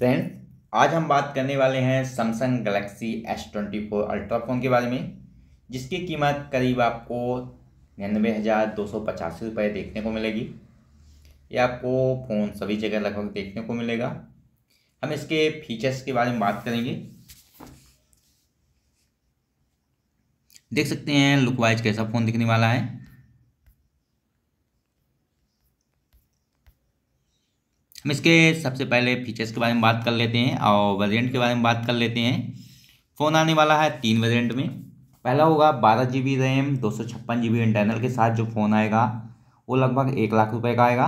friends आज हम बात करने वाले हैं Samsung Galaxy S twenty four Ultra phone के बारे में जिसकी कीमत करीब आपको निन्यानवे हज़ार दो सौ पचासी रुपये देखने को मिलेगी ये आपको फ़ोन सभी जगह लगभग देखने को मिलेगा हम इसके फीचर्स के बारे में बात करेंगे देख सकते हैं लुकवाइज़ कैसा फ़ोन दिखने वाला है हम इसके सबसे पहले फीचर्स के बारे में बात कर लेते हैं और वेरिएंट के बारे में बात कर लेते हैं फ़ोन आने वाला है तीन वेरिएंट में पहला होगा बारह जी बी रैम दो सौ छप्पन जी बी इंटरनल के साथ जो फ़ोन आएगा वो लगभग एक लाख रुपए का आएगा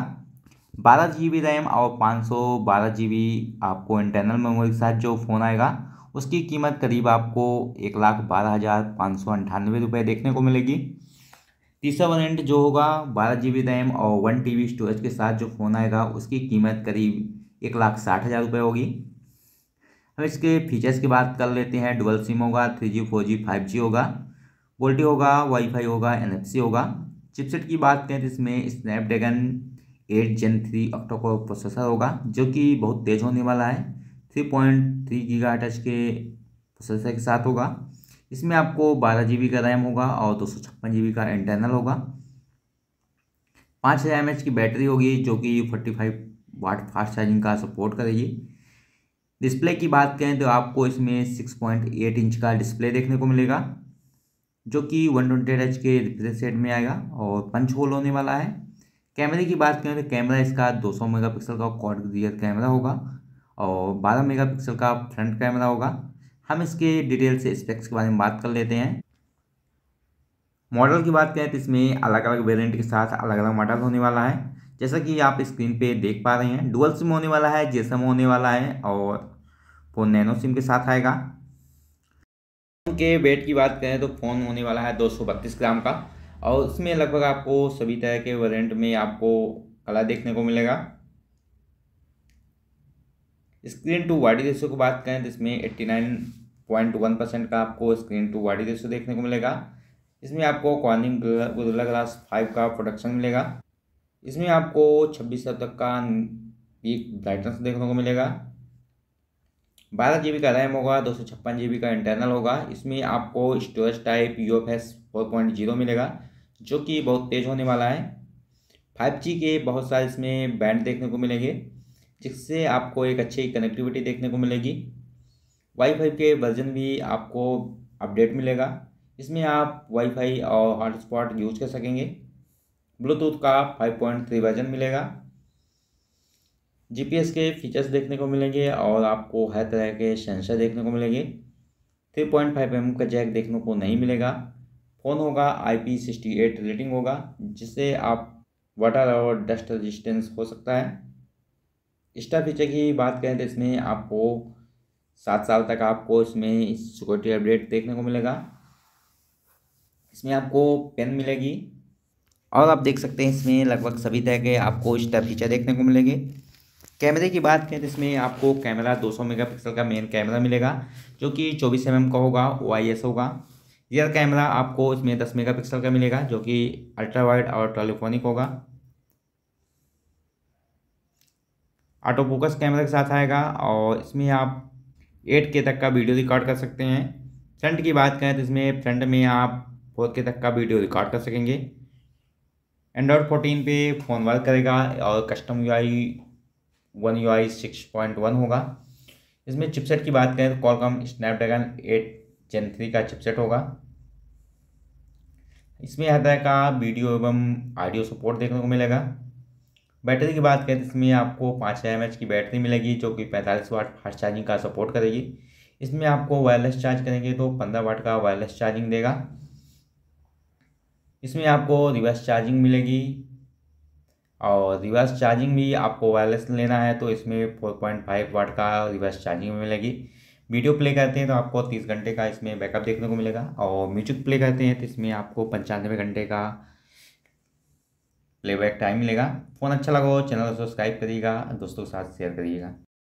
बारह जी बी रैम और पाँच सौ बारह जी बी आपको इंटरनल मेमोरी के साथ जो फ़ोन आएगा उसकी कीमत करीब आपको एक लाख बारह हज़ार पाँच सौ अंठानवे रुपये देखने को मिलेगी तीसरा वेरियंट जो होगा बारह जी बी रैम और वन टी बी स्टोरेज के साथ जो फ़ोन आएगा उसकी कीमत करीब एक लाख साठ हज़ार रुपये होगी हम इसके फीचर्स की बात कर लेते हैं डुअल सिम होगा three G four G five G होगा वोल्टी होगा वाईफाई होगा सी होगा चिपसेट की बात करें तो इसमें Snapdragon eight Gen three octa core processor होगा जो कि बहुत तेज़ होने वाला है थ्री पॉइंट थ्री गीगा टच के प्रोसेसर के साथ होगा इसमें आपको बारह जी का रैम होगा और दो सौ का इंटरनल होगा पाँच हज़ार एम की बैटरी होगी जो कि forty five watt fast charging का सपोर्ट करेगी डिस्प्ले की बात करें तो आपको इसमें सिक्स पॉइंट एट इंच का डिस्प्ले देखने को मिलेगा जो कि वन ट्वेंटी एट एच के रिफ्रेश रेट में आएगा और पंच होल होने वाला है कैमरे की बात करें तो कैमरा इसका दो सौ मेगा का कॉड रियर कैमरा होगा और बारह मेगापिक्सल का फ्रंट कैमरा होगा हम इसके डिटेल से स्पेक्स के बारे में बात कर लेते हैं मॉडल की बात करें तो इसमें अलग अलग वेरिएंट के साथ अलग अलग मॉडल होने वाला है जैसा कि आप स्क्रीन पे देख पा रहे हैं डुअल सिम होने वाला है जेसम होने वाला है और फ़ोन नैनो सिम के साथ आएगा फ़ोन के वेट की बात करें तो फ़ोन होने वाला है दो ग्राम का और उसमें लगभग आपको सभी तरह के वेरेंट में आपको कला देखने को मिलेगा स्क्रीन टू वाइड रेशो की बात करें तो इसमें eighty nine point one percent का आपको स्क्रीन टू वाडी रेशो देखने को मिलेगा इसमें आपको कॉर्निंग गोरिल्ला ग्लास फाइव का प्रोडक्शन मिलेगा इसमें आपको छब्बीस तक का एक ब्राइटनेस देखने को मिलेगा बारह जी का रैम होगा दो सौ छप्पन जी का इंटरनल होगा इसमें आपको storage type U F S four point zero मिलेगा जो कि बहुत तेज़ होने वाला है फाइव जी के बहुत सारे इसमें बैंड देखने को मिलेंगे जिससे आपको एक अच्छी कनेक्टिविटी देखने को मिलेगी वाई फाई के वर्जन भी आपको अपडेट मिलेगा इसमें आप वाईफाई और हॉटस्पॉट यूज कर सकेंगे ब्लूटूथ का 5.3 वर्जन मिलेगा जीपीएस के फीचर्स देखने को मिलेंगे और आपको हर तरह के सेंसर देखने को मिलेंगे 3.5 पॉइंट mm का जैक देखने को नहीं मिलेगा फ़ोन होगा I P sixty eight rating होगा जिससे आप वाटर और डस्ट रजिस्टेंस हो सकता है एक्स्ट्रा फीचर की बात करें तो इसमें आपको सात साल तक आपको इसमें सिक्योरिटी अपडेट देखने को मिलेगा इसमें आपको पेन मिलेगी और आप देख सकते हैं इसमें लगभग सभी तरह के आपको तरह फीचर देखने को मिलेंगे कैमरे की बात करें तो इसमें आपको कैमरा 200 मेगापिक्सल का मेन कैमरा मिलेगा जो कि 24 एम का होगा ओ होगा रियर कैमरा आपको इसमें 10 मेगापिक्सल का मिलेगा जो कि अल्ट्रा वाइड और टेलीफोनिक होगा ऑटो फोकस कैमरा के साथ आएगा और इसमें आप एट के तक का वीडियो रिकॉर्ड कर सकते हैं फ्रंट की बात करें तो इसमें फ्रंट में आप फोर के तक का वीडियो रिकॉर्ड कर सकेंगे एंड्रॉयड फोर्टीन पे फ़ोन वर्क करेगा और custom U I one U I six point one होगा इसमें चिपसेट की बात करें तो Qualcomm Snapdragon eight Gen three का चिपसेट होगा इसमें हर तरह का वीडियो एवं ऑडियो सपोर्ट देखने को मिलेगा बैटरी की बात करें तो इसमें आपको पाँच हज़ार की बैटरी मिलेगी जो कि पैंतालीस वाट फास्ट चार्जिंग का सपोर्ट करेगी इसमें आपको वायरलेस चार्ज करेंगे तो पंद्रह वाट का वायरलेस चार्जिंग देगा इसमें आपको रिवर्स चार्जिंग मिलेगी और रिवर्स चार्जिंग भी आपको वायरलेस लेना है तो इसमें फोर पॉइंट फाइव वाट का रिवर्स चार्जिंग मिलेगी वीडियो प्ले करते हैं तो आपको तीस घंटे का इसमें बैकअप देखने को मिलेगा और म्यूजिक प्ले करते हैं तो इसमें आपको पंचानवे घंटे का प्लेबैक टाइम मिलेगा फ़ोन अच्छा लगा हो चैनल को सब्सक्राइब करिएगा दोस्तों के साथ शेयर करिएगा